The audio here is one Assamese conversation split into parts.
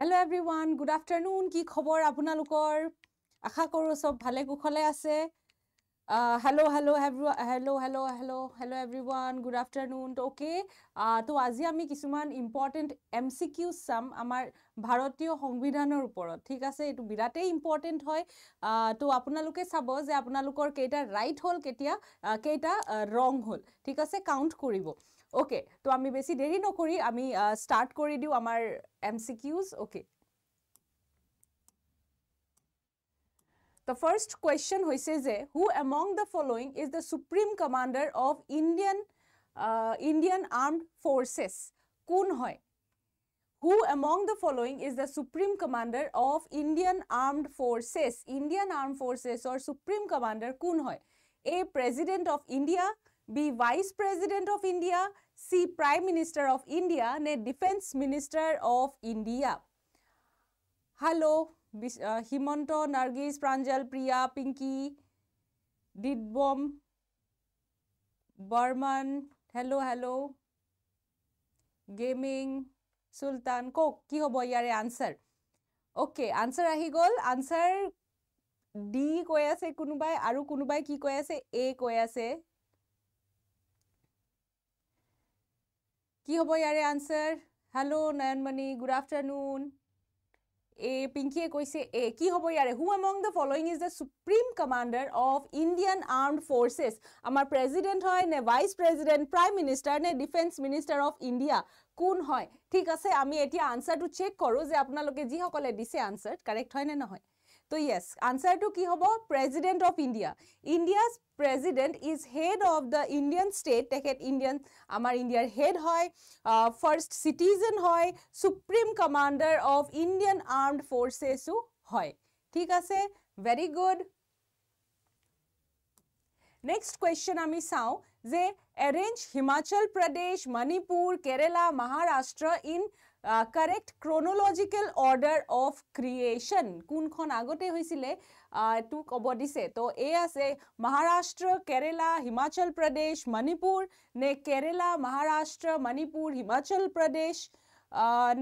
Hello' everyone good afternoon কি খবৰ আপোনালোকৰ আশা কৰোঁ চব ভালে কুশলে আছে hello' hello' every hello' hello' hello' hello' everyone good afternoon ত' অ'কে ত' আজি আমি কিছুমান ইম্পৰ্টেণ্ট এম চি কিউ চাম আমাৰ ভাৰতীয় সংবিধানৰ ওপৰত ঠিক আছে এইটো বিৰাটেই ইম্পৰ্টেণ্ট হয় ত' আপোনালোকে চাব যে আপোনালোকৰ কেইটা ৰাইট হ'ল কেতিয়া কেইটা ৰং হ'ল ঠিক আছে কাউণ্ট কৰিব অ'কে তো আমি বেছি দেৰি নকৰি আমি ষ্টাৰ্ট কৰি দিওঁ আমাৰ M C Qs okay the first question হৈছে যে who among the following is the supreme commander of Indian Indian armed forces কোন হয় who among the following is the supreme commander of Indian armed forces Indian armed ফ'ৰ্চেছৰ চুপ্ৰিম কমাণ্ডাৰ কোন হয় A president of India B vice president of India C prime minister of India নে defence minister of India hello' Himanta Nargis Pranjal Priya Pinky Didbam Barman hello' hello' gaming Sultan কওক কি হ'ব ইয়াৰে আনচাৰ অ'কে আনচাৰ আহি গ'ল আনচাৰ ডি কৈ আছে কোনোবাই আৰু কোনোবাই কি কৈ আছে এ কৈ আছে কি হ'ব ইয়াৰে answer hello' Nayanmoni good afternoon এ পিংকিয়ে কৈছে এ কি হ'ব ইয়াৰে who among the following is the supreme commander of Indian armed forces আমাৰ প্ৰেজিডেণ্ট হয় নে ভাইচ প্ৰেজিডেণ্ট প্ৰাইম মিনিষ্টাৰ নে ডিফেন্স মিনিষ্টাৰ অফ ইণ্ডিয়া কোন হয় ঠিক আছে আমি এতিয়া আনচাৰটো চেক কৰোঁ যে আপোনালোকে যিসকলে দিছে আনচাৰ কাৰেক্ট হয় নে নহয় তো য়েছ আনচাৰটো কি হ'ব president of India India's president is head of the Indian state তেখেত ইণ্ডিয়ান আমাৰ ইণ্ডিয়াৰ হেড হয় ফাৰ্ষ্ট চিটিজেন হয় supreme commander of Indian armed ফ'ৰ্চেছো হয় ঠিক আছে ভেৰি গুড নেক্সট কুৱেশ্যন আমি চাওঁ যে arrange Himachal Pradesh Manipur Kerala Maharashtra in correct chronological order of creation কোনখন আগতে হৈছিলে এইটো ক'ব দিছে তো এই আছে মহাৰাষ্ট্ৰ কেৰেলা হিমাচল প্ৰদেশ মণিপুৰ নে কেৰেলা মহাৰাষ্ট্ৰ মণিপুৰ হিমাচল প্ৰদেশ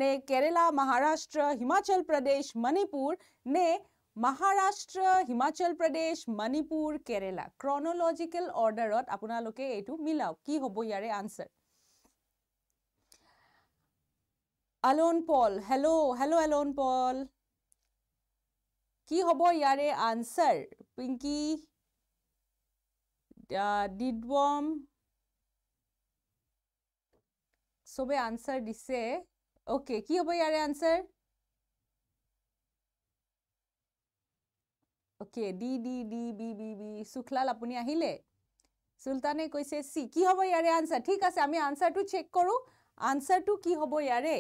নে কেৰেলা মহাৰাষ্ট্ৰ হিমাচল প্ৰদেশ মণিপুৰ নে মহাৰাষ্ট্ৰ হিমাচল প্ৰদেশ মণিপুৰ কেৰেলা ক্ৰনলজিকেল অৰ্ডাৰত আপোনালোকে এইটো মিলাওক কি হ'ব ইয়াৰে answer alone Paul hello' hello' alone Paul কি হ'ব ইয়াৰে আনচাৰ পিংকি ডিডবম চবে আনচাৰ দিছে অ'কে কি হ'ব ইয়াৰে answer okay D D D B B B Sukhlal আপুনি আহিলে চুলতানে কৈছে চি কি হ'ব ইয়াৰে আনচাৰ ঠিক আছে আমি আনচাৰটো চেক কৰোঁ আনচাৰটো কি হ'ব ইয়াৰে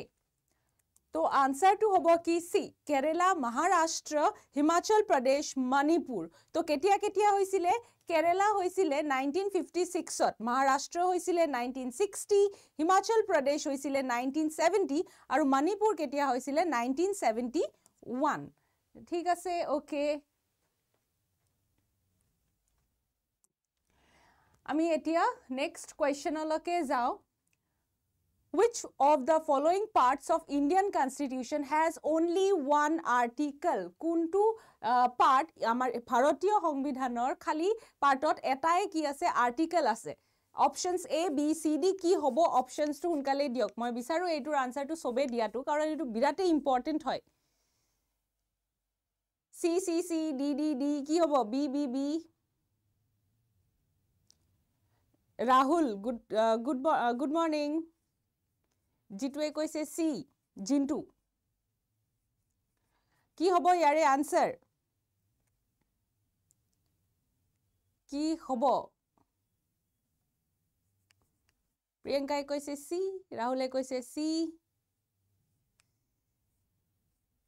তো আনসারটো হব কি সি কেরালা মহারাষ্ট্র হিমাচল প্রদেশ মণিপুর তো কেতিয়া কেতিয়া হৈছিলে কেরালা হৈছিলে 1956ত মহারাষ্ট্র হৈছিলে 1960 হিমাচল প্রদেশ হৈছিলে 1970 আৰু মণিপুর কেতিয়া হৈছিলে 1971 ঠিক আছে ওকে আমি এতিয়া নেক্সট কোয়েশ্চনলৈকে যাওঁ which of the following parts of indian constitution has only one article kuntu uh, part amar bharatiya sangbidhanor khali partot etai ki ase article ase options a b c d ki hobo options tu hunkale diok moi bisaru etur answer tu sobe dia tu karon etu birate important hoy c c c d d d ki hobo b b b rahul good uh, good uh, good morning যিটোৱে কৈছে চি জিন্তু কি হ'ব ইয়াৰে আনচাৰ কি হ'ব প্ৰিয়ংকাই কৈছে চি ৰাহুলে কৈছে চি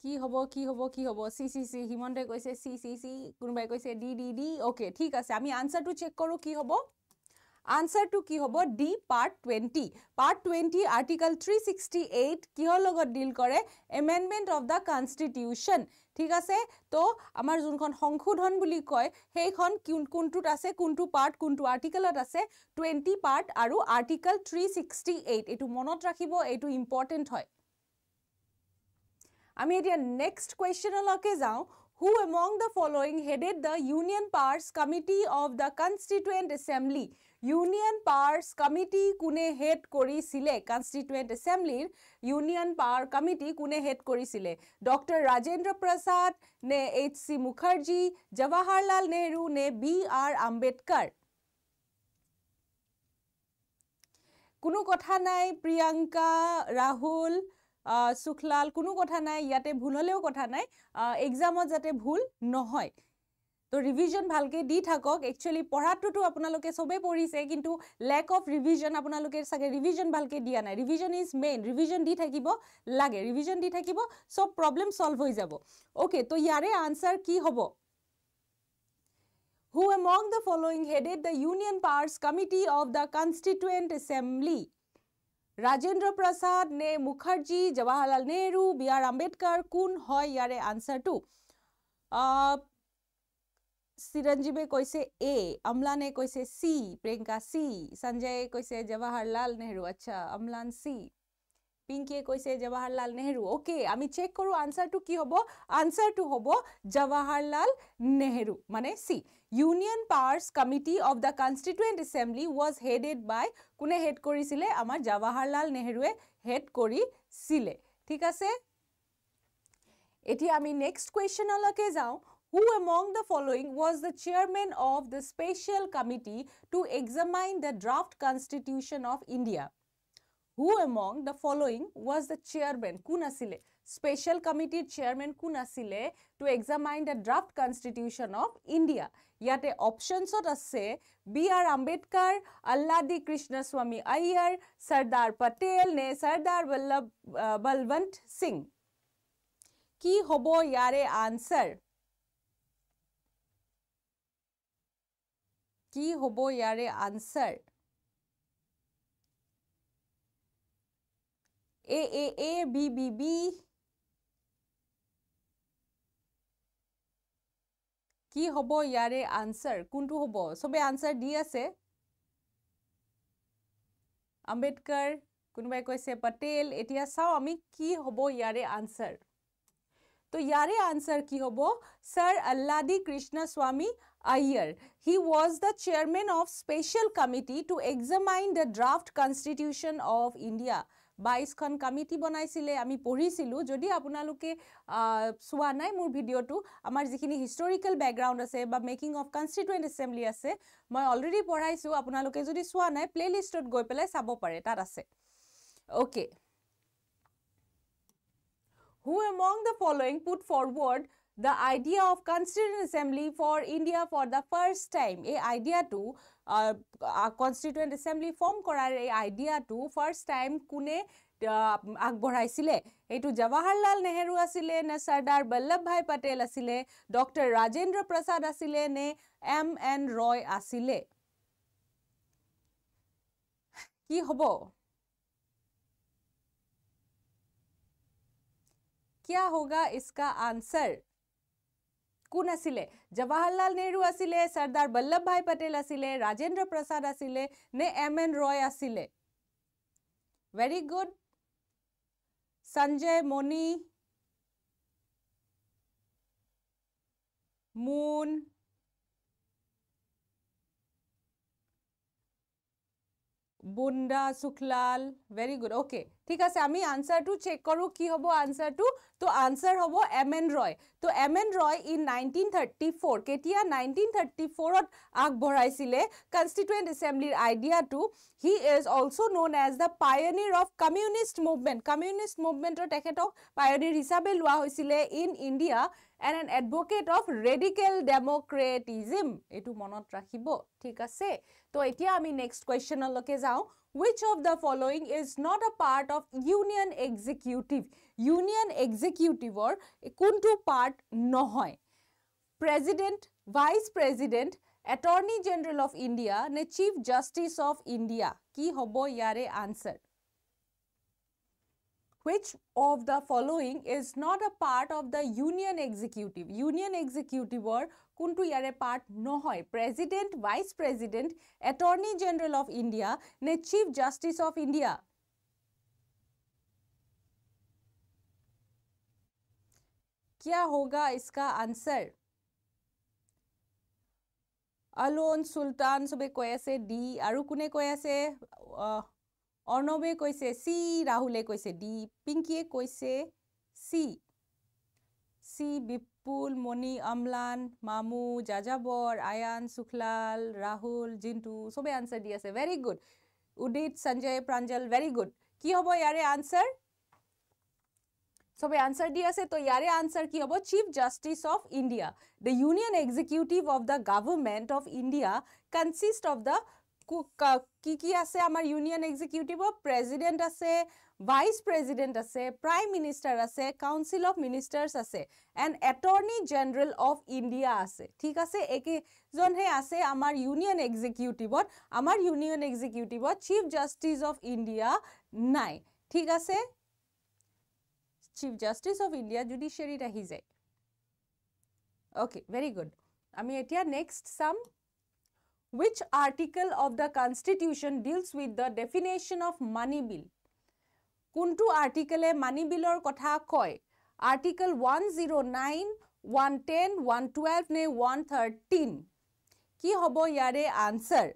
কি হ'ব কি হ'ব কি হ'ব চি চি চি হিমন্তে কৈছে চি চি চি কোনোবাই কৈছে ডি ডি ডি অ'কে ঠিক আছে আমি আনচাৰটো চেক কৰোঁ কি হ'ব आन्सार तो कि हम the part twenty part twenty article three sixty eight किहर लगत डील कर एमेन्डमेन्ट अफ दा कन्स्टिट्यूशन ঠিক আছে তো আমাৰ যোনখন সংশোধন বুলি কয় সেইখন কোনটোত আছে কোনটো পাৰ্ট কোনটো আৰ্টিকেলত আছে টুৱেণ্টি পাৰ্ট আৰু আৰ্টিকেল থ্ৰী ছিক্সটি এইট এইটো মনত ৰাখিব এইটো ইম্পৰ্টেণ্ট হয় আমি এতিয়া নেক্সট কুৱেশ্যনলৈকে যাওঁ who among the following headed the union powers committee of the constituent assembly union powers committee কোনে হেড কৰিছিলে কনষ্টিটুৱেণ্ট এছেম্বলিৰ ইউনিয়ন পাৱাৰ কমিটি কোনে হেড কৰিছিলে ডক্টৰ ৰাজেন্দ্ৰ প্ৰসাদ নে এইচ চি মুখাৰ্জী জৱাহৰলাল নেহৰু নে বি আৰ আম্বেদকাৰ কোনো কথা নাই প্ৰিয়ংকা ৰাহুল সুখলাল কোনো কথা নাই ইয়াতে ভুল হ'লেও কথা নাই এক্সামত যাতে ভুল নহয় তো ৰিভিজন ভালকৈ দি থাকক একচুৱেলি পঢ়াটোতো আপোনালোকে চবেই পঢ়িছে কিন্তু লেক অফ ৰিভিজন আপোনালোকে চাগে ৰিভিজন ভালকৈ দিয়া নাই ৰিভিজন ইজ মেইন ৰিভিজন দি থাকিব লাগে ৰিভিজন দি থাকিব চব প্ৰব্লেম চল্ভ হৈ যাব অ'কে তো ইয়াৰে আনচাৰ কি হ'ব who among the following headed the union powers committee of the constituent assembly Rajendra Prasad নে মুখাৰ্জী জৱাহৰলাল নেহৰু বি আৰ আম্বেদকাৰ কোন হয় ইয়াৰে আনচাৰটো চিৰঞ্জীৱে কৈছে এ অমলানে কৈছে চি প্ৰিয়ংকা চি সঞ্জয়ে কৈছে জৱাহৰলাল নেহৰু আচ্ছা অমলান চি পিংকীয়ে কৈছে জৱাহৰলাল নেহৰু অ'কে আমি চেক কৰোঁ আনচাৰটো কি হ'ব আনচাৰটো হ'ব জৱাহৰলাল নেহৰু মানে the union powers committee of the constituent assembly was headed by কোনে হেড কৰিছিলে আমাৰ জৱাহৰলাল নেহৰুৱে হেড কৰিছিলে ঠিক আছে এতিয়া আমি নেক্সট কুৱেশ্যনলৈকে যাওঁ who among the following was the chairman of the special committee to examine the draft constitution of India? Who among the following was the chairman? Kunasile. Special committee chairman Kunasile to examine the draft constitution of India. Yate options of asse B.R. Ambedkar, Alladi Krishna Swami Ayar, Sardar Patel, ne Sadar uh, Balwant Singh. Ki hobo yare answer? কি হ'ব ইয়াৰে answer A A A B B B কি হ'ব ইয়াৰে আনচাৰ কোনটো হ'ব চবেই আনচাৰ দি আছে আম্বেদকাৰ কোনোবাই কৈছে পাটেল এতিয়া চাওঁ আমি কি হ'ব ইয়াৰে আনচাৰ তো ইয়াৰে আনচাৰ কি হ'ব ছাৰ আল্লাদি স্বামী Ayer. He was the chairman of special committee to examine the draft constitution of India. বাইছখন কমিটি বনাইছিলে আমি পঢ়িছিলোঁ যদি আপোনালোকে চোৱা নাই মোৰ ভিডিঅ'টো আমাৰ যিখিনি হিষ্টৰিকেল বেকগ্ৰাউণ্ড আছে বা মেকিং অফ কনষ্টিটুৱেণ্ট এছেম্বলি আছে মই অলৰেডি পঢ়াইছোঁ আপোনালোকে যদি চোৱা নাই প্লে'লিষ্টত গৈ পেলাই চাব পাৰে তাত আছে okay who among the following put forward the idea of constituent assembly for India for the first time এই আইডিয়াটো কনষ্টিটুৱেণ্ট এছেম্বলি ফৰ্ম কৰাৰ এই আইডিয়াটো ফাৰ্ষ্ট টাইম কোনে আগবঢ়াইছিলে এইটো জৱাহৰলাল নেহৰু আছিলে নে চৰ্দাৰ বল্লভ ভাই পেটেল আছিলে ডক্টৰ ৰাজেন্দ্ৰ প্ৰসাদ আছিলে নে এম এন ৰয় আছিলে কি হ'ব কিয় হ'ব ইস্কা আনচাৰ કોણ આસિલે જવાહરલાલ નહેરુ આસિલે સરદાર વલ્લભભાઈ પટેલ આસિલે રાજેન્દ્ર પ્રસાદ આસિલે ને એમ એન રોય આસિલે very good Sanjay Moni Moon Bunda Sukhlal very good okay ঠিক আছে আমি আনসারটু চেক করো কি হব আনসারটু তো আনসার হব এম এন রয় তো M N Roy in nineteen thirty four কেতিয়া নাইনটিন থার্টি ফোরত আগবড়াইছিলে কনস্টিটুয়েন্ট এসেম্বলির আইডিয়াটু he is also known as the pioneer of communist movement communist মুভমেন্টৰ তেখেতক পায়নির হিসাবে লওয়া হৈছিলে in India and an advocate of radical democratism এইটো মনত ৰাখিব ঠিক আছে তো এতিয়া আমি নেক্সট কুৱেশ্যনলৈকে যাওঁ which of the following is not a part of union executive union এক্সিকিউটিভৰ কোনটো পাৰ্ট নহয় president vice president attorney general of India নে চিফ জাষ্টিছ অফ ইণ্ডিয়া কি হ'ব ইয়াৰে answer which of the following is not a part of the union executive union executive or kuntu yare part no hoy president vice president attorney general of india ne chief justice of india kya hoga iska answer alone sultan sobe koyase d aru kune koyase uh, অৰ্ণৱে কৈছে চি ৰাহুলে কৈছে ডি পিংকীয়ে কৈছে চি চি বিপুল মণি আমলান মামু যাযাবৰ আয়ান সুখলাল ৰাহুল জিণ্টু চবেই আনচাৰ দি আছে very good Udit Sanjay Pranjal very good কি হ'ব ইয়াৰে আনচাৰ চবেই আনচাৰ দি আছে তো ইয়াৰে আনচাৰ কি হ'ব chief justice of India the union executive of the government of India consist of the কি কি আছে আমাৰ ইউনিয়ন এক্সিকিউটিভৰ প্ৰেজিডেণ্ট আছে ভাইচ প্ৰেজিডেণ্ট আছে প্ৰাইম মিনিষ্টাৰ আছে কাউন্সিল অফ মিনিষ্টাৰ্ছ আছে and attorney general of India আছে ঠিক আছে একেজনহে আছে আমাৰ ইউনিয়ন এক্সিকিউটিভত আমাৰ ইউনিয়ন এক্সিকিউটিভত চিফ জাষ্টিছ অফ ইণ্ডিয়া নাই ঠিক আছে চিফ জাষ্টিছ অফ ইণ্ডিয়া জুডিচিয়াৰীত আহি যায় অ'কে ভেৰি গুড আমি এতিয়া নেক্সট চাম which article of the constitution deals with the definition of money bill kuntu article money bill or kotha koy article 109 110 112 ne 113 ki hobo yare answer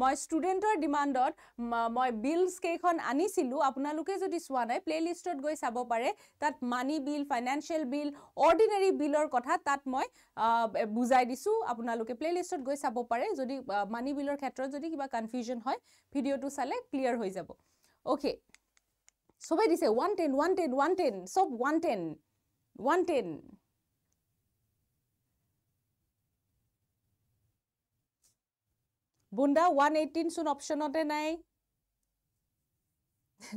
মই ষ্টুডেণ্টৰ ডিমাণ্ডত মই বিলছ কেইখন আনিছিলোঁ আপোনালোকে যদি চোৱা নাই প্লে'লিষ্টত গৈ চাব পাৰে তাত মানি বিল ফাইনেন্সিয়েল বিল অৰ্ডিনেৰী বিলৰ কথা তাত মই বুজাই দিছোঁ আপোনালোকে প্লে'লিষ্টত গৈ চাব পাৰে যদি মানি বিলৰ ক্ষেত্ৰত যদি কিবা কনফিউজন হয় ভিডিঅ'টো চালে ক্লিয়াৰ হৈ যাব অ'কে চবেই দিছে one ten one ten one ten চব one ten one ten Bunda one eighteen চোন অপশ্যনতে নাই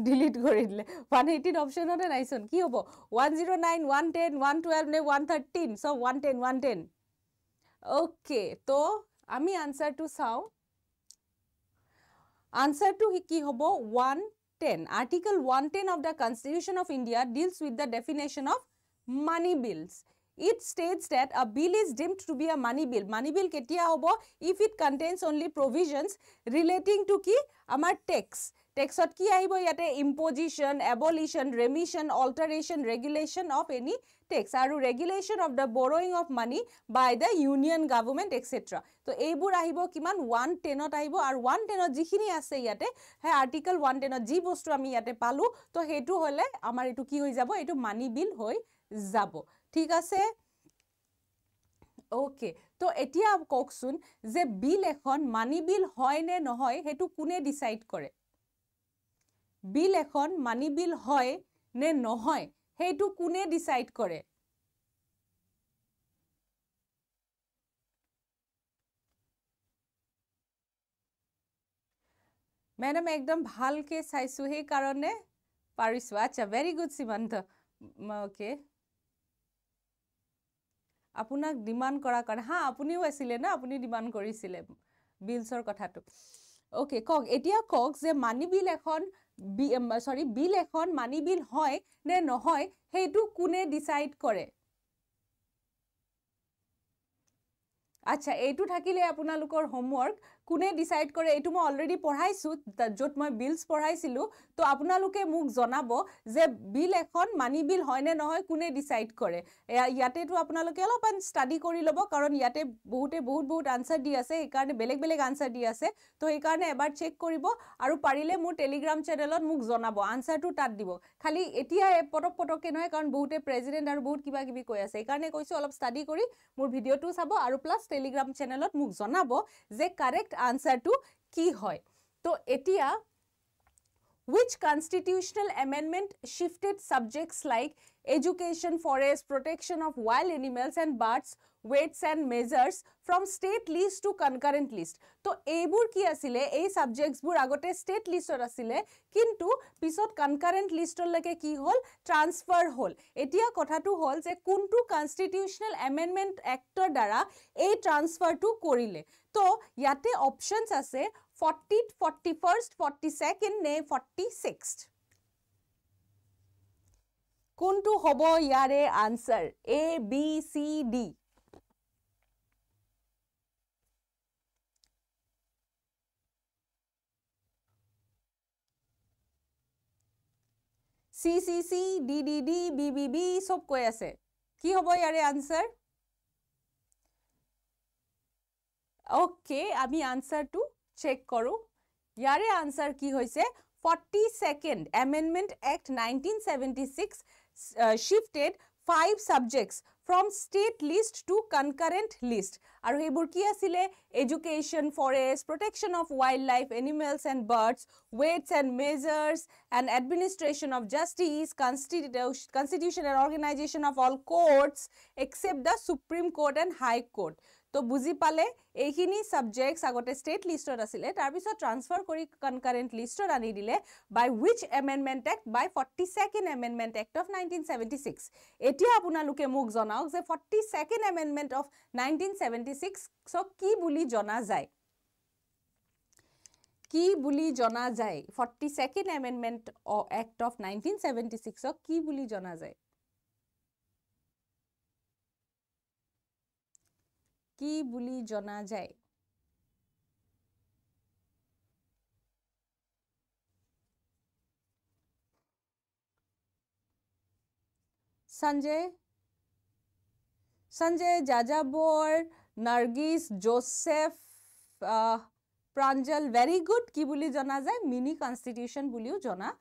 ডিলিট কৰি দিলে ওৱান এইটিন অপশ্যনতে নাইচোন কি হ'ব one zero' nine one ten one twelve নে ওৱান থাৰ্টিন চব one ten one ten okay তো আমি আনচাৰটো চাওঁ আনচাৰটো কি হ'ব one ten article one ten of the constitution of India deals with the definition of money bills it states that a bill is deemed to be a money bill money bill কেতিয়া হ'ব if it contains only provisions relating to কি আমাৰ টেক্স টেক্সত কি আহিব ইয়াতে imposition abolition remission alteration regulation of any tax আৰু regulation of the borrowing of money by the union government etcetera তো এইবোৰ আহিব কিমান ওৱান টেনত আহিব আৰু ওৱান টেনত যিখিনি আছে ইয়াতে সেই আৰ্টিকল ওৱান টেনত যি বস্তু আমি ইয়াতে পালোঁ তো সেইটো হ'লে আমাৰ এইটো কি হৈ যাব এইটো মানি বিল হৈ যাব ঠিক আছে অ'কে তো এতিয়া কওকচোন যে বিল এখন মানি বিল হয় নে নহয় সেইটো কোনে ডিচাইড কৰে বিল এখন মানি বিল হয় নে নহয় সেইটো কোনে ডিচাইড কৰে মেডাম একদম ভালকে চাইছো সেইকাৰণে পাৰিছো আচ্ছা ভেৰি গুড সীমান্ত আপোনাক ডিমাণ্ড কৰাৰ কাৰণে হা আপুনিও আছিলে ন আপুনি ডিমাণ্ড কৰিছিলে বিলছৰ কথাটো অ'কে কওক এতিয়া কওক যে মানি বিল এখন বি চৰি বিল এখন মানি বিল হয় নে নহয় সেইটো কোনে ডিচাইড কৰে আচ্ছা এইটো থাকিলে আপোনালোকৰ হোমৱৰ্ক কোনে ডিচাইড কৰে এইটো মই অলৰেডি পঢ়াইছোঁ য'ত মই বিলছ পঢ়াইছিলোঁ তো আপোনালোকে মোক জনাব যে বিল এখন মানি বিল হয়নে নহয় কোনে ডিচাইড কৰে ইয়াতেতো আপোনালোকে অলপমান ষ্টাডি কৰি ল'ব কাৰণ ইয়াতে বহুতে বহুত বহুত আনচাৰ দি আছে সেইকাৰণে বেলেগ বেলেগ আনচাৰ দি আছে তো সেইকাৰণে এবাৰ চেক কৰিব আৰু পাৰিলে মোৰ টেলিগ্ৰাম চেনেলত মোক জনাব আনচাৰটো তাত দিব খালি এতিয়া পটক পটককৈ নহয় কাৰণ বহুতে প্ৰেজিডেণ্ট আৰু বহুত কিবা কিবি কৈ আছে সেইকাৰণে কৈছোঁ অলপ ষ্টাডি কৰি মোৰ ভিডিঅ'টো চাব আৰু প্লাছ টেলিগ্ৰাম চেনেলত মোক জনাব যে কাৰেক্ট Answer to কি হয় তো Etia, which constitutional amendment shifted subjects like education, forest, protection of wild animals and birds weights and measures from state list to concurrent list তো এইবুর কি আসলে এই সাবজেক্টসব আগতে স্টেট লিস্টর আসলে কিন্তু পিছত কনকারেন্ট লিস্টরলকে কি হল ট্রান্সফার হল এতিয়া কথাটো হল যে কোনটো কনস্টিটিউশনাল এমেন্ডমেন্ট এক্টর দ্বারা এই ট্রান্সফারটো করিলে তো ইয়াতে অপশনস আছে forty forty first forty second নে ফর্টি সিক্সথ কোনটো হব ইয়াৰে answer A B C D C C C D D D B B B চব কৈ আছে কি হ'ব ইয়াৰে আনচাৰ অ'কে আমি আনচাৰটো চেক কৰোঁ ইয়াৰে আনচাৰ কি হৈছে forty second amendment act nineteen seventy six shifted five subjects from state list to concurrent list. Aru hei burki asile education, forest, protection of wildlife, animals and birds, weights and measures, and administration of justice, constitution and organization of all courts except the Supreme Court and High Court. তো বুজি পালে এইখিনি ছাবজেক্টছ আগতে ষ্টেট লিষ্টত আছিলে তাৰপিছত ট্ৰান্সফাৰ কৰি কনকাৰেণ্ট লিষ্টত আনি দিলে by which amendment act by forty second amendment act of nineteen seventy six এতিয়া আপোনালোকে মোক জনাওক যে forty second amendment of nineteen seventy ছিক্সক কি বুলি জনা যায় কি বুলি জনা যায় কি বুলি জনা যায় Sanjay Sanjay Jajabor Nargis Joseph Pranjal very good কি বুলি জনা যায় মিনি কনষ্টিটিউচন বুলিও জনা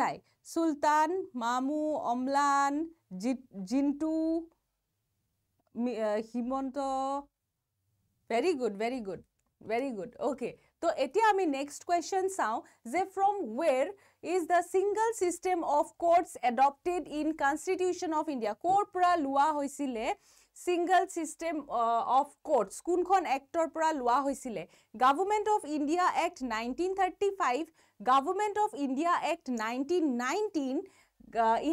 যায় চুলতান মামু Amlan Jintu Himanta very good very good very good okay তো এতিয়া আমি নেক্সট কুৱেশ্যন চাওঁ যে from where is the single system of courts adopted in constitution of India ক'ৰ পৰা লোৱা হৈছিলে ছিংগল ছিষ্টেম অফ কোৰ্টছ কোনখন এক্টৰ পৰা লোৱা হৈছিলে government of India act nineteen thirty five government of India act nineteen nineteen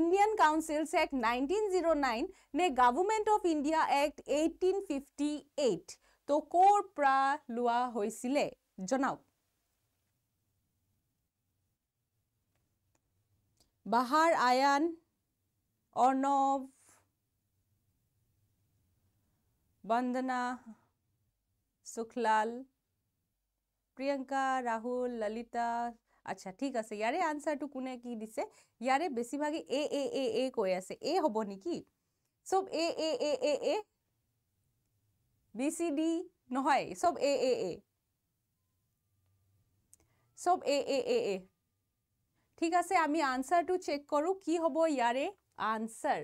Indian councils act nineteen zero' nine নে government of India act eighteen fifty eight তো কোরপ্রা লুয়া হৈছিলে জনাউ বাহার আয়ান অর্ণব বন্দনা সুখলাল प्रियंका রাহুল ললিতা আচ্ছা ঠিক আছে আরে আনসার টুকুনে কি দিছে ইয়াৰে বেছিভাগেই এ এ এ এ কই আছে এ হব নেকি সব এ A A A A bcd নয় সব a a a সব a a a ঠিক আছে আমি आंसर টু চেক करू কি হবো ইয়াৰে आंसर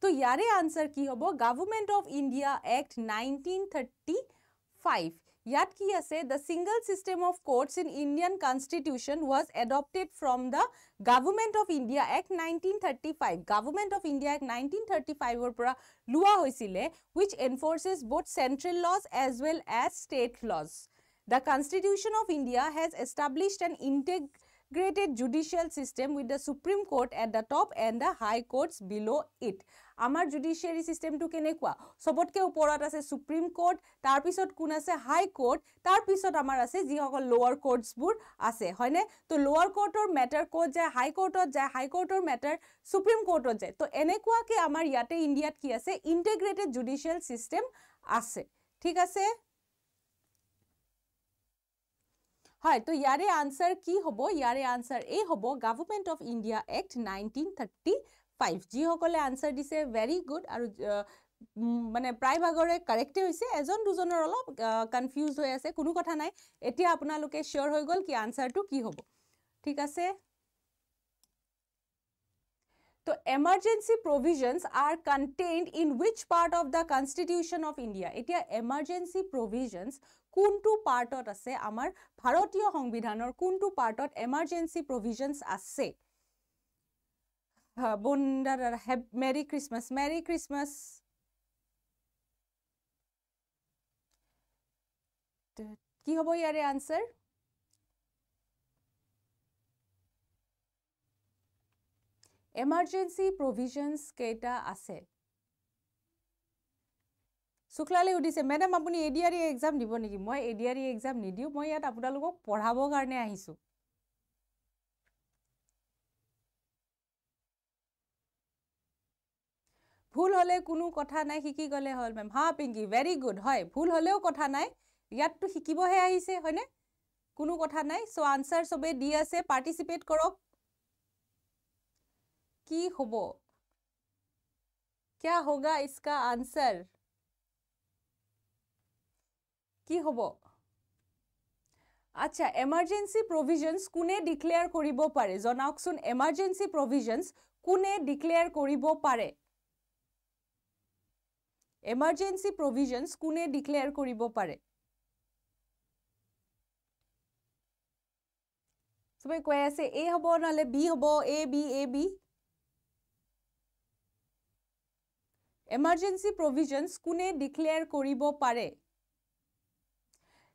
তো ইয়াৰে आंसर কি হবো government of India act 1935 Yet he said the single system of courts in Indian constitution was adopted from the Government of India Act 1935. Government of India Act 1935 or পৰা লোৱা হৈছিলে which enforces both central laws as well as state laws. The Constitution of India has established an integ created judicial system with the supreme court at the top and the high courts below' it আমাৰ জুডিচিয়াৰী ছিষ্টেমটো কেনেকুৱা চবতকৈ ওপৰত আছে চুপ্ৰিম কোৰ্ট তাৰপিছত কোন আছে হাই কোৰ্ট তাৰপিছত আমাৰ আছে যিসকল লৱাৰ কোৰ্টছবোৰ আছে হয়নে ত' লৱাৰ কোৰ্টৰ মেটাৰ ক'ত যায় হাই কোৰ্টত যায় হাই কোৰ্টৰ মেটাৰ চুপ্ৰিম কোৰ্টত যায় ত' এনেকুৱাকৈ আমাৰ ইয়াতে ইণ্ডিয়াত কি আছে ইণ্টেগ্ৰেটেড জুডিচিয়েল ছিষ্টেম আছে ঠিক আছে হয় তো ইয়াৰে আনচাৰ কি হ'ব ইয়াৰে আনচাৰ এই হ'ব government of India act nineteen thirty five যিসকলে আনচাৰ দিছে ভেৰি গুড আৰু মানে প্ৰায়ভাগৰে কাৰেক্টে হৈছে এজন দুজনৰ অলপ কনফিউজ হৈ আছে কোনো কথা নাই এতিয়া আপোনালোকে চিয়'ৰ হৈ গ'ল কি আনচাৰটো কি হ'ব ঠিক আছে তো emergency provisions are contained in which part of the constitution of India এতিয়া এমাৰ্জেঞ্চি প্ৰভিজনছ কোনটো পাৰ্টত আছে আমাৰ ভাৰতীয় সংবিধানৰ কোনটো পাৰ্টত এমাৰ্জেঞ্চি প্ৰভিজনছ আছে মেৰি খ্ৰীষ্টমাছ মেৰি খ্ৰীষ্টমাছ কি হ'ব ইয়াৰে আনচাৰ এমাৰ্জেঞ্চি প্ৰভিজনছ কেইটা আছে চুকলালে সুধিছে মেডাম আপুনি A D R E exam দিব নেকি মই A D R E exam নিদিওঁ মই ইয়াত আপোনালোকক পঢ়াবৰ কাৰণে আহিছোঁ ভুল হ'লে কোনো কথা নাই শিকি গ'লে হ'ল মেম হা পিংকি ভেৰি গুড হয় ভুল হ'লেও কথা নাই ইয়াততো শিকিবহে আহিছে হয়নে কোনো কথা নাই চ' আনচাৰ চবেই দি আছে পাৰ্টিচিপেট কৰক কি হ'ব ক্যা হ'গা ইচকা আনচাৰ কি হ'ব আচ্ছা এমাৰ্জেঞ্চি প্ৰভিজনছ কোনে ডিক্লেয়াৰ কৰিব পাৰে জনাওকচোন এমাৰ্জেঞ্চি প্ৰভিজনছ কোনে ডিক্লেয়াৰ কৰিব পাৰে এমাৰ্জেঞ্চি প্ৰভিজনছ কোনে ডিক্লেয়াৰ কৰিব পাৰে চবেই কৈ আছে এ হ'ব নহ'লে বি হ'ব A B A B emergency provisions কোনে ডিক্লেয়াৰ কৰিব পাৰে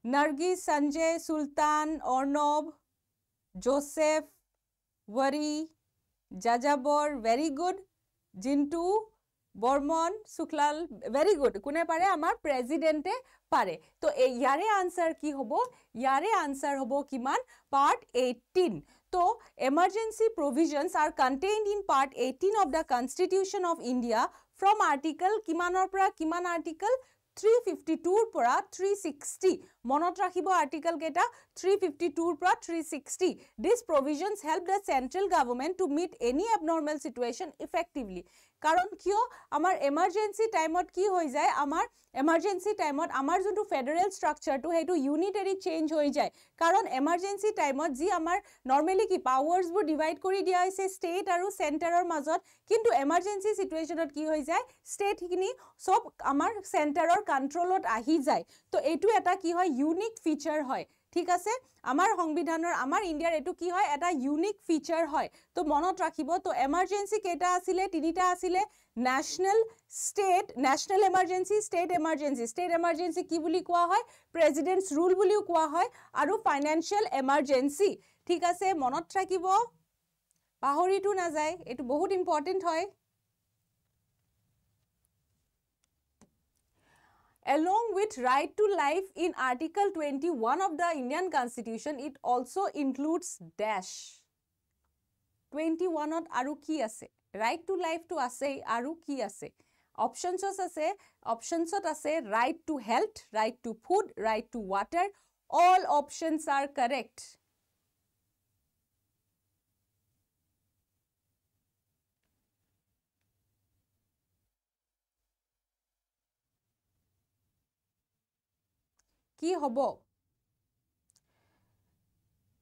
नरगी संजय सुल्तान अर्नब जोसेफ वरी যাযাবৰ very good Jintu Barman Sukhlal very good কোনে পাৰে আমাৰ প্ৰেজিডেণ্টে পাৰে তো এই ইয়াৰে আনচাৰ কি হ'ব ইয়াৰে আনচাৰ হ'ব কিমান পাৰ্ট এইটিন তো emergency provisions are contained in part eighteen of the constitution of India from article কিমানৰ পৰা কিমান আৰ্টিকল থ্ৰী ফিফটি টুৰ পৰা থ্ৰী ছিক্সটি মনত ৰাখিব আৰ্টিকলকেইটা থ্ৰী ফিফটি টুৰ পৰা থ্ৰী ছিক্সটি ডিছ কাৰণ কিয় আমাৰ এমাৰ্জেঞ্চি টাইমত কি হৈ যায় আমাৰ এমাৰ্জেঞ্চি টাইমত আমাৰ যোনটো ফেডাৰেল ষ্ট্ৰাকচাৰটো সেইটো ইউনিটেৰি চেঞ্জ হৈ যায় কাৰণ এমাৰ্জেঞ্চি টাইমত যি আমাৰ নৰ্মেলি কি পাৱাৰ্ছবোৰ ডিভাইড কৰি দিয়া হৈছে ষ্টেট আৰু চেণ্টাৰৰ মাজত কিন্তু এমাৰ্জেঞ্চি চিটুৱেশ্যনত কি হৈ যায় ষ্টেটখিনি চব আমাৰ চেণ্টাৰৰ কণ্ট্ৰলত আহি যায় তো এইটো এটা কি হয় ইউনিক ফিচাৰ হয় ঠিক আছে আমাৰ সংবিধানৰ আমাৰ ইণ্ডিয়াৰ এইটো কি হয় এটা ইউনিক ফিচাৰ হয় তো মনত ৰাখিব তো এমাৰ্জেঞ্চি কেইটা আছিলে তিনিটা আছিলে national state national emergency state emergency state emergency কি বুলি কোৱা হয় প্ৰেজিডেণ্টছ ৰুল বুলিও কোৱা হয় আৰু ফাইনেন্সিয়েল এমাৰ্জেঞ্চি ঠিক আছে মনত ৰাখিব পাহৰিটো নাযায় এইটো বহুত ইম্পৰ্টেণ্ট হয় along with right to life in article 21 of the indian constitution it also includes dash 21 ot aru ki right to life to ase aru ki ase options ase options ot ase right to health right to food right to water all options are correct কি হ'ব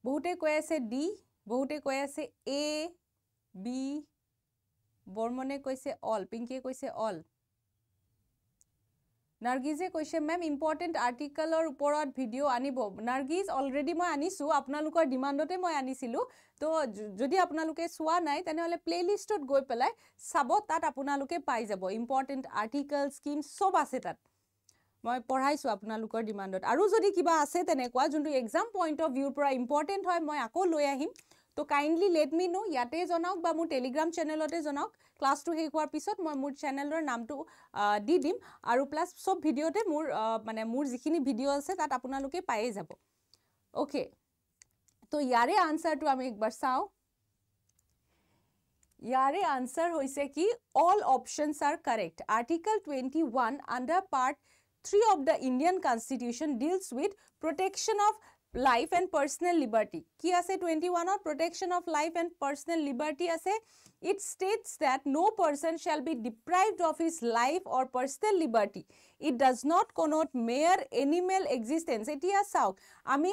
বহুতে কৈ আছে ডি বহুতে কৈ আছে এ বি বৰ্মনে কৈছে অল পিংকীয়ে কৈছে অল নাৰ্গিজে কৈছে মেম ইম্পৰ্টেণ্ট আৰ্টিকলৰ ওপৰত ভিডিঅ' আনিব নাৰ্গিজ অলৰেডি মই আনিছোঁ আপোনালোকৰ ডিমাণ্ডতে মই আনিছিলোঁ তো যদি আপোনালোকে চোৱা নাই তেনেহ'লে প্লে'লিষ্টত গৈ পেলাই চাব তাত আপোনালোকে পাই যাব ইম্পৰ্টেণ্ট আৰ্টিকল স্কীম চব আছে তাত মই পঢ়াইছোঁ আপোনালোকৰ ডিমাণ্ডত আৰু যদি কিবা আছে তেনেকুৱা যোনটো এক্সাম পইণ্ট অফ ভিউৰ পৰা ইম্পৰ্টেণ্ট হয় মই আকৌ লৈ আহিম তো কাইণ্ডলি লেট মি নো ইয়াতে জনাওক বা মোৰ টেলিগ্ৰাম চেনেলতে জনাওক ক্লাছটো শেষ হোৱাৰ পিছত মই মোৰ চেনেলৰ নামটো দি দিম আৰু প্লাছ চব ভিডিঅ'তে মোৰ মানে মোৰ যিখিনি ভিডিঅ' আছে তাত আপোনালোকে পায়েই যাব অ'কে তো ইয়াৰে আনচাৰটো আমি একবাৰ চাওঁ ইয়াৰে আনচাৰ হৈছে কি all options are correct article twenty one under part 3 of the Indian constitution deals with protection of life and personal liberty. Ki ase 21 or protection of life and personal liberty ase? It states that no person shall be deprived of his life or personal liberty it does not connote mere animal existence এতিয়া চাওক আমি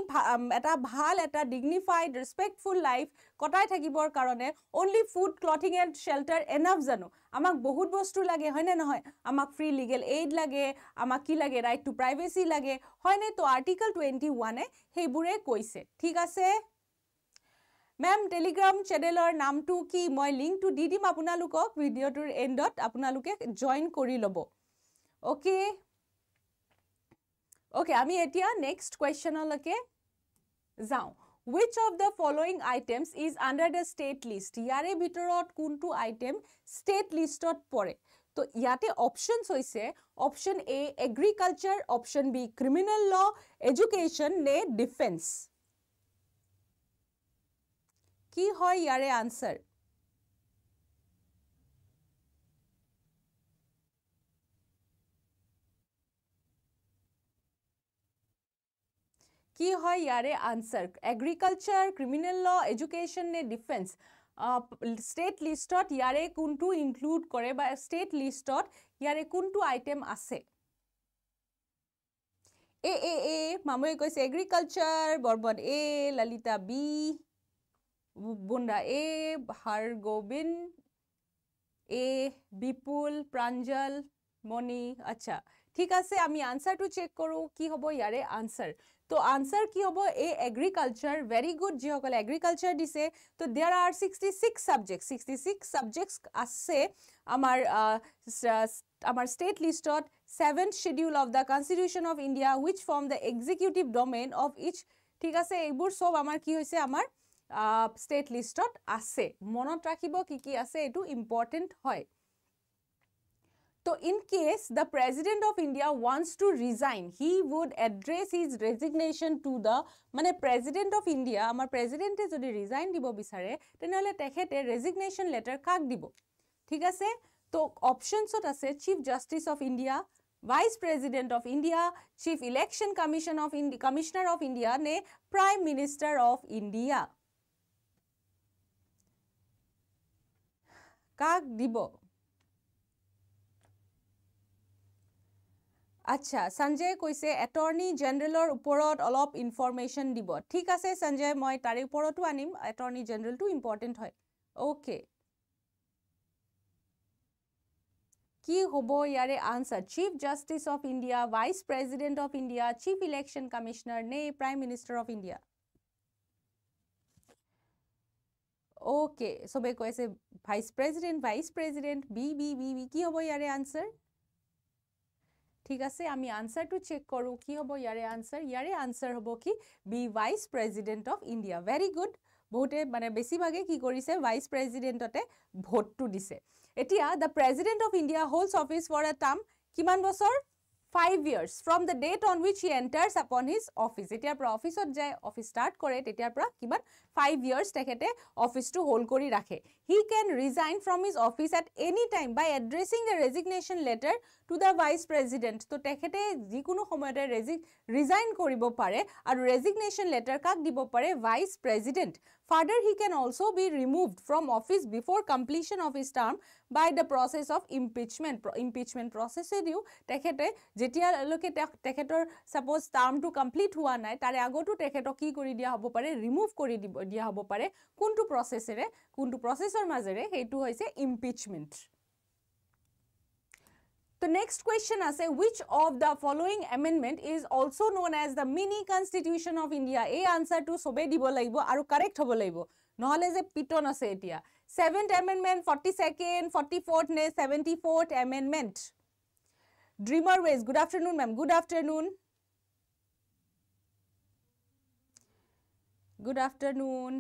এটা ভাল এটা ডিগনিফাইড ৰেচপেক্টফুল লাইফ কটাই থাকিবৰ কাৰণে only food clothing and shelter enough জানো আমাক বহুত বস্তু লাগে হয়নে নহয় আমাক ফ্ৰী লিগেল এইড লাগে আমাক কি লাগে ৰাইট টু প্ৰাইভেচি লাগে হয়নে তো আৰ্টিকল টুৱেণ্টি ওৱানে সেইবোৰে কৈছে ঠিক আছে মেম টেলিগ্ৰাম চেনেলৰ নামটো কি মই লিংকটো দি দিম আপোনালোকক ভিডিঅ'টোৰ এণ্ডত আপোনালোকে জইন কৰি ল'ব ওকে ওকে আমি এতিয়া নেক্সট কুৱেশ্যনলৈকে যাওঁ which of the following items is under the state list ইয়াৰে ভিতৰত কোনটো আইটেম ষ্টেট লিষ্টত পৰে তো ইয়াতে অপশ্যনছ হৈছে option A agriculture option B criminal law education নে ডিফেন্স কি হয় ইয়াৰে আনচাৰ কি হয় ইয়াৰে answer agriculture criminal law education নে ডিফেন্স ষ্টেট লিষ্টত ইয়াৰে কোনটো ইনক্লুড কৰে বা ষ্টেট লিষ্টত ইয়াৰে কোনটো আইটেম আছে এ এ এ মামৰে কৈছে এগ্ৰিকালচাৰ বৰ্বন A Lalita B Bunda A Hargobind এ বিপুল প্ৰাঞ্জল মণি আচ্ছা ঠিক আছে আমি আনচাৰটো চেক কৰো কি হ'ব ইয়াৰে আনচাৰ তো আনসার কি হব এই এগ্রিকালচার ভেরি গুড যখন এগ্রিকালচার দিছে তো there are sixty six subjects sixty six subjects আছে আমার আমার স্টেট লিস্টত seventh schedule of the constitution of India which form the executive domain of each ঠিক আছে এইবর সব আমার কি হয়েছে আমার স্টেট লিস্টত আছে মনত রাখব কি কি আছে এই ইম্পর্টেন্ট হয় तो in case the president of India wants to resign he would address his resignation to the माने प्रेजिडेंट अफ इंडिया आम प्रेसिडेंटे जो रिजाइन दी विचार तहते रेजिग्नेशन लेटर कक दु ठीक है तो अपशनस आज chief justice of India vice president of India chief election commission of commissioner of India ने प्राइम मिनिस्टर अफ इंडिया कक दु আচ্ছা সঞ্জয় কৈছে এটৰ্নি জেনেৰেলৰ ওপৰত অলপ ইনফৰ্মেশ্যন দিব ঠিক আছে সঞ্জয় মই তাৰে ওপৰতো আনিম এটৰ্নি জেনেৰেলটো ইম্পৰ্টেণ্ট হয় অ'কে কি হ'ব ইয়াৰে answer chief justice of India vice president of India chief election commissioner নে prime minister of India okay চবে কৈ আছে vice president vice president B B B B কি হ'ব ইয়াৰে আনচাৰ ঠিক আছে আমি আনসাৰটু চেক কৰো কি হব ইয়াৰে আনসাৰ ইয়াৰে আনসাৰ হব কি B vice president of India very good বহুতে মানে বেশিভাগে কি কৰিছে ভাইস প্ৰেসিডেন্টতে ভোটটো দিছে এতিয়া the president of India holds office for a term কিমান বছৰ five years from the date on which he enters upon his office যেতিয়াৰ পৰা অফিচত যায় অফিচ ষ্টাৰ্ট কৰে তেতিয়াৰ পৰা কিমান ফাইভ ইয়াৰ্ছ তেখেতে অফিচটো হোল্ড কৰি ৰাখে he can resign from his office at any time by addressing the resignation letter to the vice president ত' তেখেতে যিকোনো সময়তে ৰেজি ৰিজাইন কৰিব পাৰে আৰু ৰেজিগনেশ্যন লেটাৰ কাক দিব পাৰে vice president further he can also be removed from office before completion of his term by the process of impeachment impeachment process edu tekhete jetia loke teketor suppose term to complete hua nai tare agotu teketo ki kori dia hobo pare remove kori dia hobo pare kuntu process ere kuntu processor majere heitu hoise impeachment তো নেক্সট কুৱেশ্যন আছে which of the following amendment is also' known as the mini constitution of India এই আনচাৰটো চবেই দিব লাগিব আৰু কাৰেক্ট হ'ব লাগিব নহ'লে যে পিটন আছে এতিয়া seventh amendment forty second forty fourth নে ছেভেণ্টি ফ'ৰ্থ এমেণ্ডমেণ্ট ড্ৰিমাৰ ৱেজ good afternoon ma'am good afternoon good afternoon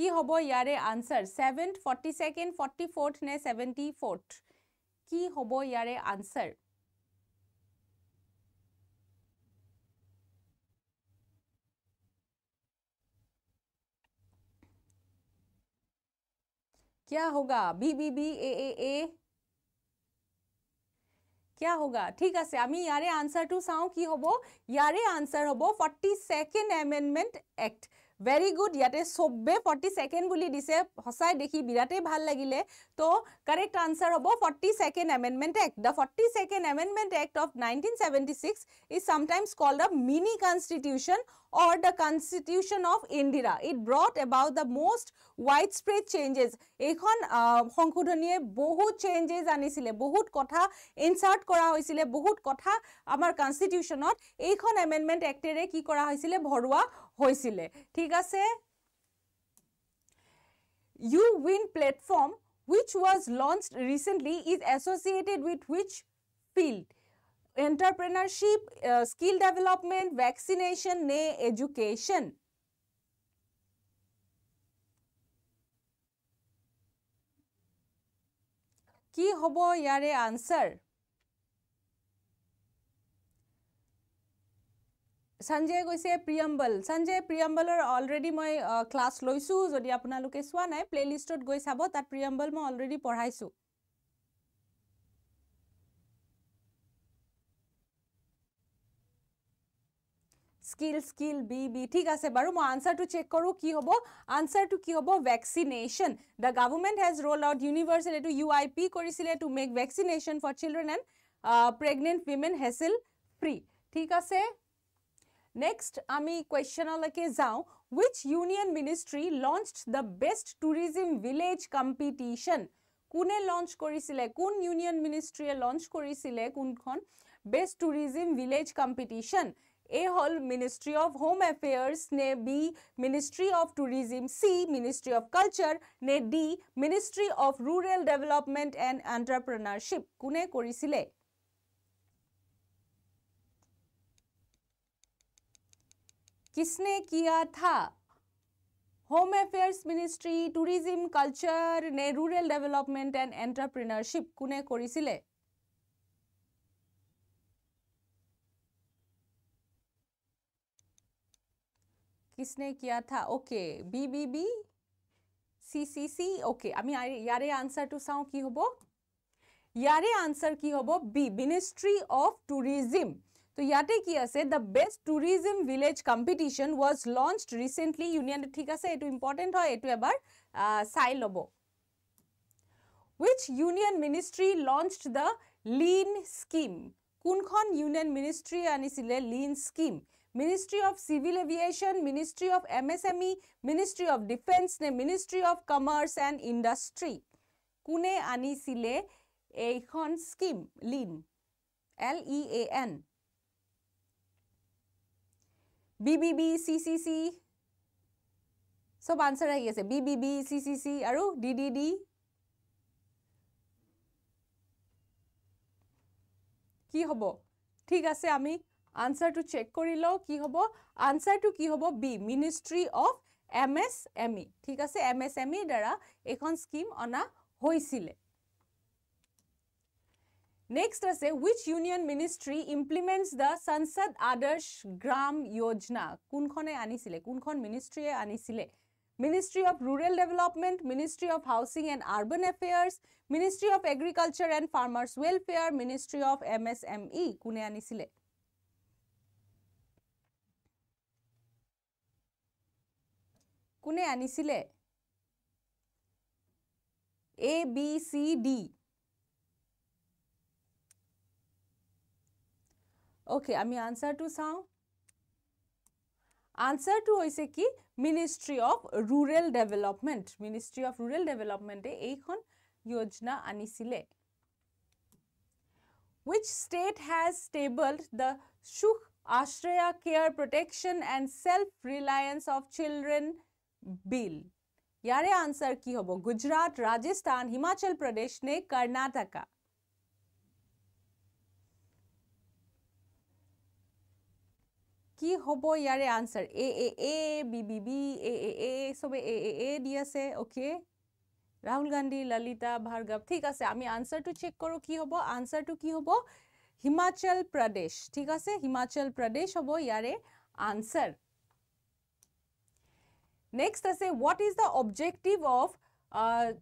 কি হবো ইয়াৰে আনসার 742nd 44th না 74 কি হবো ইয়াৰে আনসার কিয়া হোগা B B B A A A কিয়া হোগা ঠিক আছে আমি ইয়াৰে আনসার টু চাও কি হবো ইয়াৰে আনসার হবো 42nd amendment act very good ইয়াতে চবে ফৰ্টি ছেকেণ্ড বুলি দিছে সঁচাই দেখি বিৰাটেই ভাল লাগিলে তো কাৰেক্ট আনচাৰ হব forty second amendment act the forty second amendment act of nineteen seventy six is sometimes called the mini constitution or the constitution of Indira. It brought about the most widespread changes. এইখন সংশোধনীয়ে বহুত চেঞ্জেছ আনিছিলে বহুত কথা ইনচাৰ্ট কৰা হৈছিলে বহুত কথা আমাৰ কনষ্টিটিউশ্যনত এইখন এমেণ্ডমেণ্ট এক্টেৰে কি কৰা হৈছিলে ভৰোৱা হৈছিলে ঠিক আছে U win platform which was launched recently is associated with which field? Entrepreneurship skill development vaccination ने एजुकेशन কি হ'ব ইয়াৰে আনচাৰ সঞ্জয়ে কৈছে প্ৰিয়ম্বল সঞ্জয় প্ৰিয়ম্বলৰ অলৰেডি মই ক্লাছ লৈছোঁ যদি আপোনালোকে চোৱা নাই প্লে'লিষ্টত গৈ চাব তাত প্ৰিয়ম্বল মই অলৰেডি পঢ়াইছোঁ স্কিল স্কিল বি বি ঠিক আছে বাৰু মই আনচাৰটো চেক কৰোঁ কি হ'ব আনচাৰটো কি হ'ব vaccination the government has roll out universal এইটো ইউ আই পি কৰিছিলে to make vaccination for children and pregnant women hassle free ঠিক আছে নেক্সট আমি কুৱেশ্যনলৈকে যাওঁ which union ministry launch the best tourism village competition কোনে লঞ্চ কৰিছিলে কোন ইউনিয়ন মিনিষ্ট্ৰীয়ে লঞ্চ কৰিছিলে কোনখন বেষ্ট টুৰিজিম ভিলেজ কম্পিটিশ্যন এই হ'ল মিনিষ্ট্ৰী অফ হোম এফেয়াৰ্ছ নে B ministry of tourism C ministry of culture নে D ministry of rural development and entrepreneurship কোনে কৰিছিলে কিষ্ণে কিয়া থা home affairs ministry tourism culture নে ৰুৰেল ডেভেলপমেণ্ট এণ্ড এণ্টাৰপ্ৰেনাৰশ্বিপ কোনে কৰিছিলে किसने किया था okay B B B C C C okay यारे आंसर टू साउ की हब यारे आंसर की हब बी मिनिस्ट्री ऑफ टूरिज्म तो याते कि the best tourism village competition was launch recently union ठीक है यू इम्पर्टेन्ट है यू एबार लब हुई union ministry launch the lean scheme कौन यूनियन मिनिस्ट्री आनी lean scheme ministry of civil aviation ministry of MSME ministry of defence ने ministry of commerce and industry कुने आनी सिले एखन scheme lean L E A N B B B C C C চব আনচাৰ আহি আছে বিবিবি চি চি চি আৰু ডি ডি ডি কি হ'ব ঠিক আছে আমি আনচাৰটো চেক কৰি লওঁ কি হ'ব আনচাৰটো কি হ'ব B ministry of M S M E ঠিক আছে এম এছ এম ইৰ দ্বাৰা এইখন স্কীম অনা হৈছিলে নেক্সট আছে which union ministry implements the Sansad Adarsh Gram Yojana কোনখনে আনিছিলে কোনখন মিনিষ্ট্ৰীয়ে আনিছিলে ministry of rural development ministry of housing and urban affairs ministry of agriculture and farmers welfare ministry of M S M E কোনে আনিছিলে কোনে আনিছিলে A B C D okay আমি আনচাৰটো চাওঁ আনচাৰটো হৈছে কি ministry of rural development ministry of rural ডেভেলপমেণ্টে এইখন যোজনা আনিছিলে which state has stabled the Shukh Ashraya Care Protection and Self-Reliance of Children বিল ইয়াৰে আনসার কি হব গুজরাট রাজস্থান হিমাচল প্রদেশ নে কর্ণাটকা কি হব ইয়াৰে answer A A A B B B A A A সবে এ এ এ দি আছে ওকে রাহুল গান্ধী ললিতা ভার্গভ ঠিক আছে আমি আনসার টু চেক কৰো কি হব আনসার টু কি হব হিমাচল প্রদেশ ঠিক আছে হিমাচল প্রদেশ হব ইয়াৰে answer Next, I say what is the objective of uh,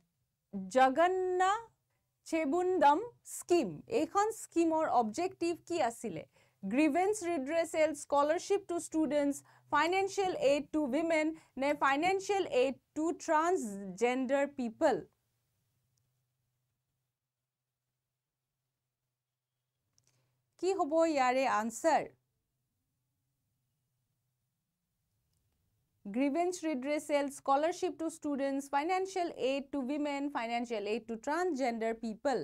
Scheme? Chebundam scheme? or objective ki আছিলে? grievance redressal, scholarship to students, financial aid to women, ne financial aid to transgender people. Ki হ'ব yare answer? grievance redressal, scholarship to students, financial aid to women, financial aid to transgender people.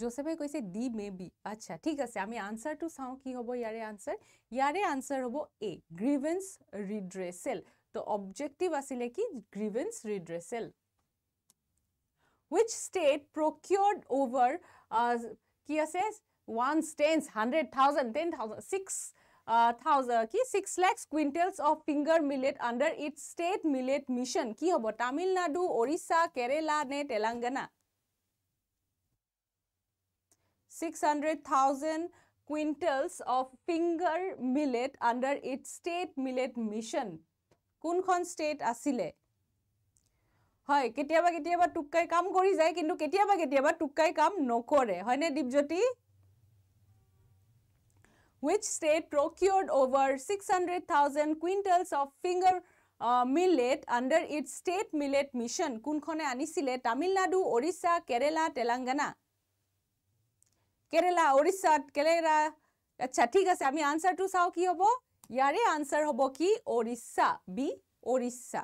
জোসেফে কৈছে দি মে বি আচ্ছা ঠিক আছে আমি আনসারটো চাওঁ কি হ'ব ইয়াৰে আনচাৰ ইয়াৰে আনচাৰ হ'ব এ গ্ৰিভেন্স ৰিড্ৰেচেল তো অবজেক্টিভ আছিলে কি grievance redressal which state procured over कि असे वन स्टेन्स hundred thousand ten thousand six thousand कि six lakhs quintals of finger millet under its state millet mission कि हम तमिलनाडु ओडिशा केरला ने Telangana six hundred thousand quintals of finger millet under its state millet mission कौन स्टेट आसे হয় কেতিয়াবা কেতিয়াবা টুকাই কাম কৰি যায় কিন্তু কেতিয়াবা কেতিয়াবা টুককাই কাম নকৰে হয়নে Dipjyoti which state procured over six hundred thousand quintals of finger millet under its state millet mission কোনখনে আনিছিলে তামিলনাডু ওড়িশা কেৰেলা তেলেংগানা কেৰেলা ওড়িশাত কেৰেলা আচ্ছা ঠিক আছে আমি আনচাৰটো চাওঁ কি হ'ব ইয়াৰে আনচাৰ হ'ব কি Odisha B Odisha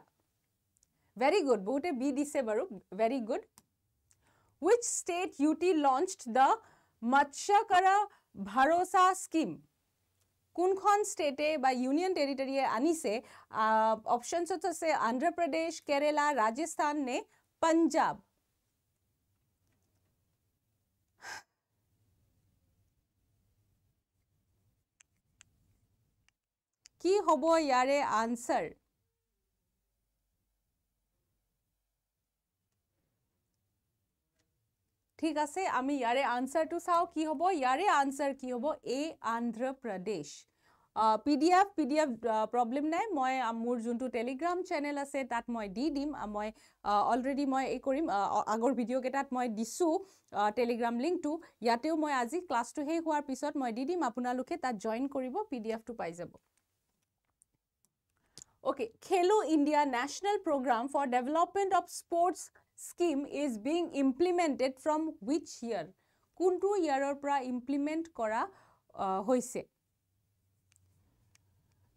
very good बहुते बी दिसे बार वेरी गुड हुई state UT launch the Matsyakar Bharosa scheme कौन स्टेटे यूनियन टेरीटरिये आनी से अपशन से आंध्र प्रदेश केरला राजस्थान ने पंजाब की हम यारे आंसर ঠিক আছে আমি ইয়াৰে আনসাৰটো চাও কি হ'ব ইয়াৰে আনসাৰ কি হ'ব A Andhra Pradesh PDF PDF problem নাই মই মোৰ যোনটো টেলিগ্ৰাম চেনেল আছে তাত মই দি দিম মই অলৰেডি মই এই কৰিম আগৰ ভিডিঅ'কেইটাত মই দিছোঁ টেলিগ্ৰাম লিংকটো ইয়াতেও মই আজি ক্লাছটো শেষ হোৱাৰ পিছত মই দি দিম আপোনালোকে তাত জইন কৰিব পিডিএফটো পাই যাব okay Khelo India national programme for development of sports scheme is being implemented from which year কোনটো ইয়াৰৰ পৰা ইমপ্লিমেণ্ট কৰা হৈছে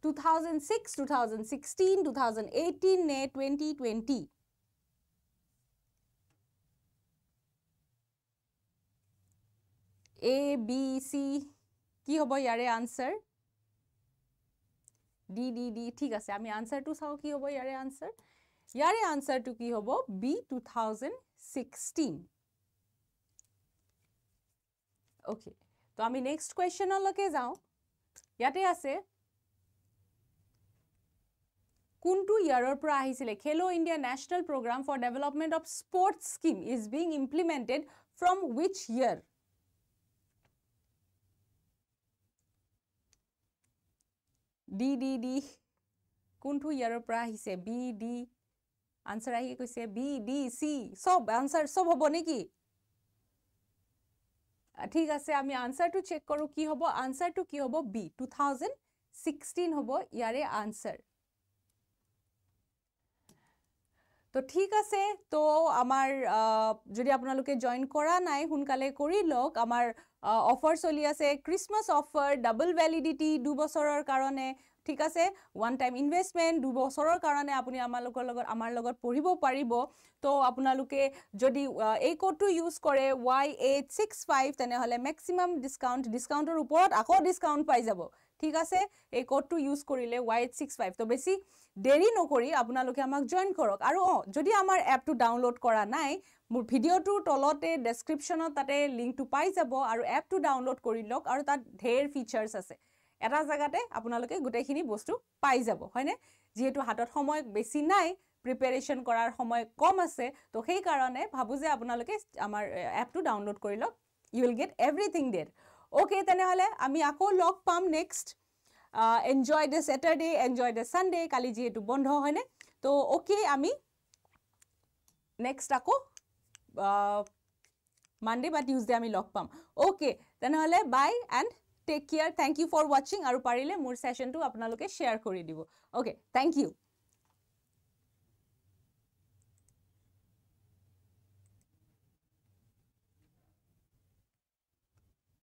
two thousand six two thousand sixteen two thousand eighteen নে twenty twenty A B C কি হ'ব ইয়াৰে আনচাৰ ডি ডি ডি ঠিক আছে আমি আনচাৰটো চাওঁ কি হ'ব ইয়াৰে আনচাৰ ইয়াৰে আনচাৰটো কি হ'ব B two thousand sixteen okay তো আমি নেক্সট কুৱেশ্যনলৈকে যাওঁ ইয়াতে আছে কোনটো ইয়াৰৰ পৰা আহিছিলে Khelo India national programme for development of sports scheme is being implemented from which year ডি ডি ডি কোনটো ইয়াৰৰ পৰা আহিছে বি ডি আনসার আহি কইছে বি ডি সি সব আনসার সব হব নেকি ঠিক আছে আমি আনসারটু চেক করু কি হব আনসারটু কি হব বি 2016 হব ইয়ারে আনসার তো ঠিক আছে তো আমাৰ যদি আপোনালোকে জইন কৰা নাই সোনকালে কৰি লওক আমাৰ অফাৰ চলি আছে ক্ৰিছমাছ অফাৰ ডাবল ভেলিডিটি দুবছৰৰ কাৰণে ঠিক আছে ওৱান টাইম ইনভেষ্টমেণ্ট দুবছৰৰ কাৰণে আপুনি আমালোকৰ লগত আমাৰ লগত পঢ়িব পাৰিব তো আপোনালোকে যদি এই ক'ডটো ইউজ কৰে ৱাই এইট ছিক্স ফাইভ তেনেহ'লে মেক্সিমাম ডিছকাউণ্ট ডিছকাউণ্টৰ ওপৰত আকৌ ডিছকাউণ্ট পাই যাব ঠিক আছে এই কোডটো ইউজ করলে ওয়াইট সিক্স ফাইভ তো বেশি দেরি নকি আপনাদের আমাক জয়েন করক আর যদি আমার এপটো ডাউনলোড করা নাই মূর ভিডিওটোর তলতে ডেসক্রিপশনত তাতে লিঙ্কটো পাই যাব আর এপটো ডাউনলোড করে লোক আর তার ঢের ফিচার্স আছে এটা জায়গাতে আপনাদের গোটেখিনি বস্তু পাই যাব হয়নে যেহেতু হাতত সময় বেশি নাই প্রিপারেশন করার সময় কম আছে তো সেই কারণে ভাবু যে আপনাদের আমার অ্যাপটো ডাউনলোড করে লোক you will get everything that okay তেনেহ'লে আমি আকৌ লগ পাম next enjoy the Saturday enjoy the Sunday কালি যিহেতু বন্ধ হয়নে তো অ'কে আমি নেক্সট আকৌ মানডে বা টিউজডে আমি লগ পাম অ'কে তেনেহ'লে bye and take care thank you for ৱাচিং আৰু পাৰিলে মোৰ ছেশ্যনটো আপোনালোকে শ্বেয়াৰ কৰি দিব অ'কে থেংক ইউ